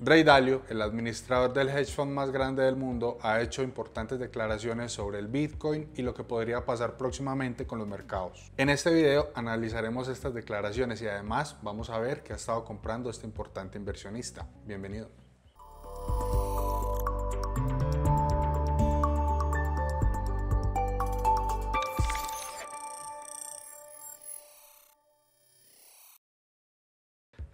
Ray Dalio, el administrador del hedge fund más grande del mundo, ha hecho importantes declaraciones sobre el Bitcoin y lo que podría pasar próximamente con los mercados. En este video analizaremos estas declaraciones y además vamos a ver qué ha estado comprando este importante inversionista. Bienvenido.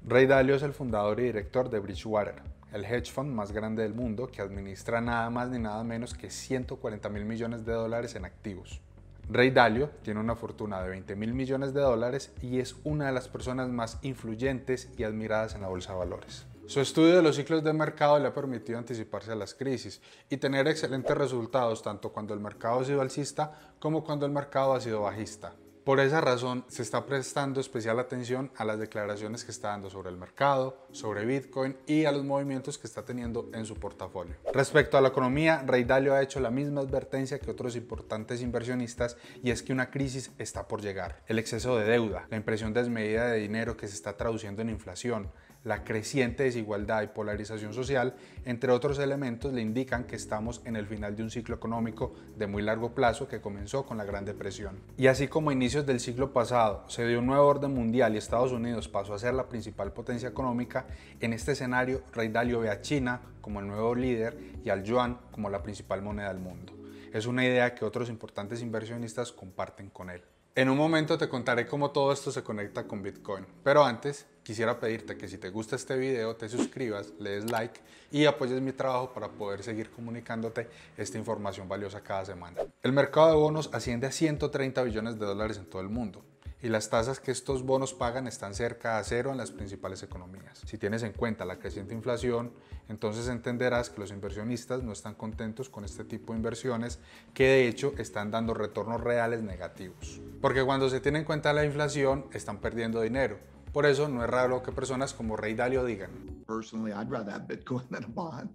Ray Dalio es el fundador y director de Bridgewater, el hedge fund más grande del mundo que administra nada más ni nada menos que 140 mil millones de dólares en activos. Ray Dalio tiene una fortuna de 20 mil millones de dólares y es una de las personas más influyentes y admiradas en la bolsa de valores. Su estudio de los ciclos de mercado le ha permitido anticiparse a las crisis y tener excelentes resultados tanto cuando el mercado ha sido alcista como cuando el mercado ha sido bajista. Por esa razón, se está prestando especial atención a las declaraciones que está dando sobre el mercado, sobre Bitcoin y a los movimientos que está teniendo en su portafolio. Respecto a la economía, Ray Dalio ha hecho la misma advertencia que otros importantes inversionistas y es que una crisis está por llegar. El exceso de deuda, la impresión desmedida de dinero que se está traduciendo en inflación, la creciente desigualdad y polarización social, entre otros elementos, le indican que estamos en el final de un ciclo económico de muy largo plazo que comenzó con la Gran Depresión. Y así como a inicios del siglo pasado se dio un nuevo orden mundial y Estados Unidos pasó a ser la principal potencia económica, en este escenario Rey Dalio ve a China como el nuevo líder y al yuan como la principal moneda del mundo. Es una idea que otros importantes inversionistas comparten con él. En un momento te contaré cómo todo esto se conecta con Bitcoin, pero antes quisiera pedirte que si te gusta este video te suscribas, le des like y apoyes mi trabajo para poder seguir comunicándote esta información valiosa cada semana. El mercado de bonos asciende a 130 billones de dólares en todo el mundo y las tasas que estos bonos pagan están cerca a cero en las principales economías. Si tienes en cuenta la creciente inflación, entonces entenderás que los inversionistas no están contentos con este tipo de inversiones que de hecho están dando retornos reales negativos. Porque cuando se tiene en cuenta la inflación, están perdiendo dinero. Por eso no es raro que personas como rey Dalio digan. Personally, I'd Bitcoin than a bond.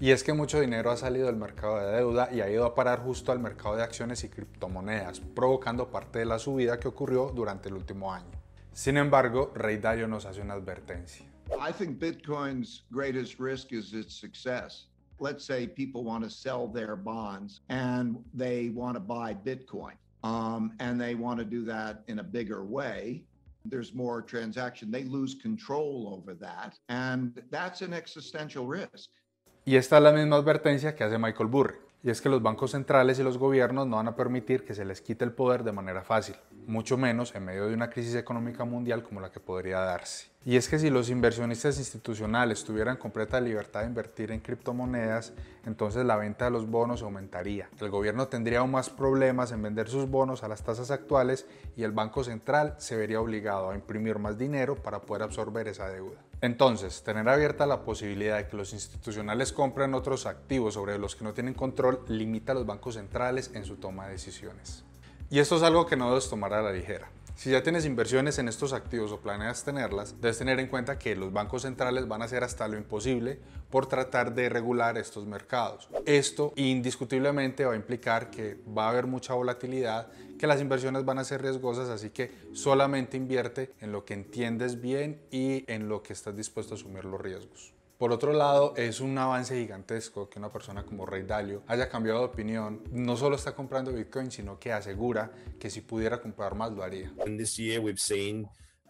Y es que mucho dinero ha salido del mercado de deuda y ha ido a parar justo al mercado de acciones y criptomonedas, provocando parte de la subida que ocurrió durante el último año. Sin embargo, Rey Dalio nos hace una advertencia. I think Bitcoin's greatest risk is its success. Let's say people want to sell their bonds and they want to buy Bitcoin. Um, and they want to do that in a bigger way. there's more transaction they lose control over that and that's an existential risk y esta es la misma advertencia que hace Michael Burry, y es que los bancos centrales y los gobiernos no van a permitir que se les quite el poder de manera fácil, mucho menos en medio de una crisis económica mundial como la que podría darse. Y es que si los inversionistas institucionales tuvieran completa libertad de invertir en criptomonedas, entonces la venta de los bonos aumentaría. El gobierno tendría aún más problemas en vender sus bonos a las tasas actuales y el Banco Central se vería obligado a imprimir más dinero para poder absorber esa deuda. Entonces, tener abierta la posibilidad de que los institucionales compren otros activos sobre los que no tienen control limita a los bancos centrales en su toma de decisiones. Y esto es algo que no debes tomar a la ligera. Si ya tienes inversiones en estos activos o planeas tenerlas, debes tener en cuenta que los bancos centrales van a hacer hasta lo imposible por tratar de regular estos mercados. Esto indiscutiblemente va a implicar que va a haber mucha volatilidad, que las inversiones van a ser riesgosas, así que solamente invierte en lo que entiendes bien y en lo que estás dispuesto a asumir los riesgos. Por otro lado, es un avance gigantesco que una persona como Ray Dalio haya cambiado de opinión. No solo está comprando Bitcoin, sino que asegura que si pudiera comprar más lo haría. this year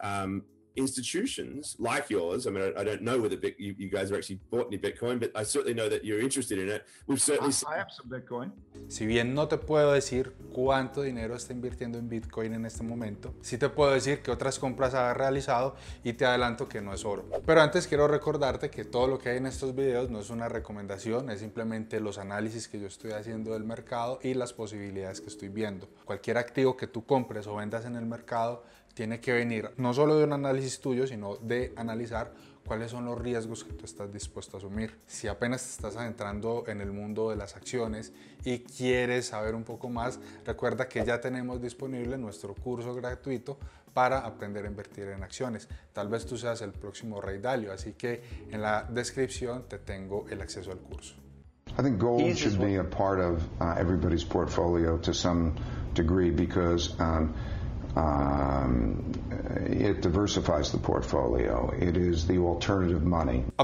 um, institutions like yours. I mean, I, don't know whether you, guys have actually bought any Bitcoin, but I certainly know that you're interested in it. We've certainly ah, I, some Bitcoin. Si bien no te puedo decir cuánto dinero está invirtiendo en Bitcoin en este momento, sí te puedo decir que otras compras ha realizado y te adelanto que no es oro. Pero antes quiero recordarte que todo lo que hay en estos videos no es una recomendación, es simplemente los análisis que yo estoy haciendo del mercado y las posibilidades que estoy viendo. Cualquier activo que tú compres o vendas en el mercado tiene que venir no solo de un análisis tuyo, sino de analizar cuáles son los riesgos que tú estás dispuesto a asumir. Si apenas estás adentrando en el mundo de las acciones y quieres saber un poco más, recuerda que ya tenemos disponible nuestro curso gratuito para aprender a invertir en acciones. Tal vez tú seas el próximo Rey Dalio, así que en la descripción te tengo el acceso al curso. I think gold should be a part of uh, everybody's portfolio to some degree because um, a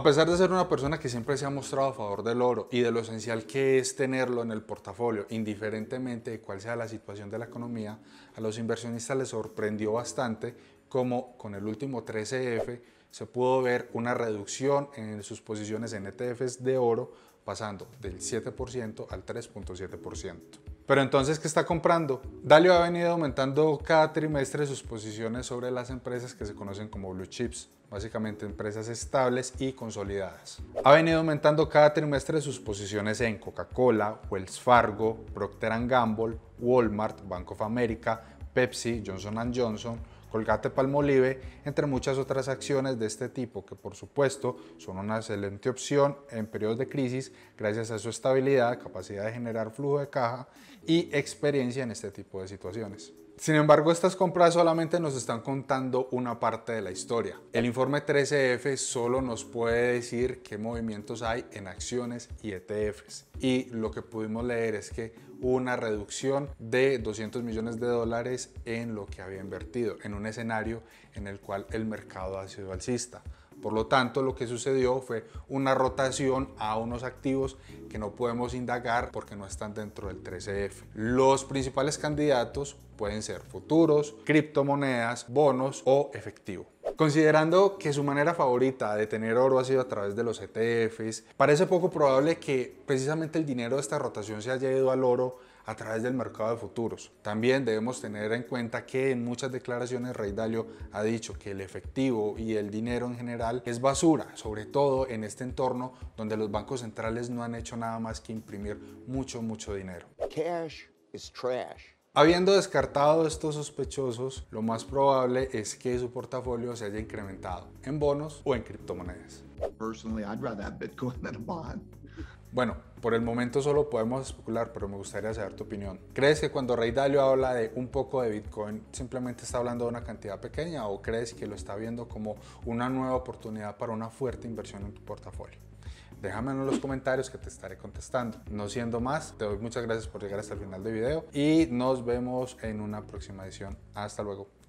pesar de ser una persona que siempre se ha mostrado a favor del oro y de lo esencial que es tenerlo en el portafolio, indiferentemente de cuál sea la situación de la economía, a los inversionistas les sorprendió bastante cómo con el último 13F e se pudo ver una reducción en sus posiciones en ETFs de oro pasando del 7% al 3.7%. Pero entonces, ¿qué está comprando? Dalio ha venido aumentando cada trimestre sus posiciones sobre las empresas que se conocen como blue chips, básicamente empresas estables y consolidadas. Ha venido aumentando cada trimestre sus posiciones en Coca-Cola, Wells Fargo, Procter Gamble, Walmart, Bank of America, Pepsi, Johnson Johnson, Colgate Palmolive, entre muchas otras acciones de este tipo que por supuesto son una excelente opción en periodos de crisis gracias a su estabilidad, capacidad de generar flujo de caja y experiencia en este tipo de situaciones. Sin embargo, estas compras solamente nos están contando una parte de la historia. El informe 13F solo nos puede decir qué movimientos hay en acciones y ETFs. Y lo que pudimos leer es que una reducción de 200 millones de dólares en lo que había invertido, en un escenario en el cual el mercado ha sido alcista. Por lo tanto, lo que sucedió fue una rotación a unos activos que no podemos indagar porque no están dentro del 13F. E Los principales candidatos pueden ser futuros, criptomonedas, bonos o efectivo. Considerando que su manera favorita de tener oro ha sido a través de los ETFs, parece poco probable que precisamente el dinero de esta rotación se haya ido al oro a través del mercado de futuros. También debemos tener en cuenta que en muchas declaraciones Rey Dalio ha dicho que el efectivo y el dinero en general es basura, sobre todo en este entorno donde los bancos centrales no han hecho nada más que imprimir mucho, mucho dinero. Cash is trash. Habiendo descartado estos sospechosos, lo más probable es que su portafolio se haya incrementado en bonos o en criptomonedas. Bueno, por el momento solo podemos especular, pero me gustaría saber tu opinión. ¿Crees que cuando Ray Dalio habla de un poco de Bitcoin, simplemente está hablando de una cantidad pequeña o crees que lo está viendo como una nueva oportunidad para una fuerte inversión en tu portafolio? déjamelo en los comentarios que te estaré contestando. No siendo más, te doy muchas gracias por llegar hasta el final del video y nos vemos en una próxima edición. Hasta luego.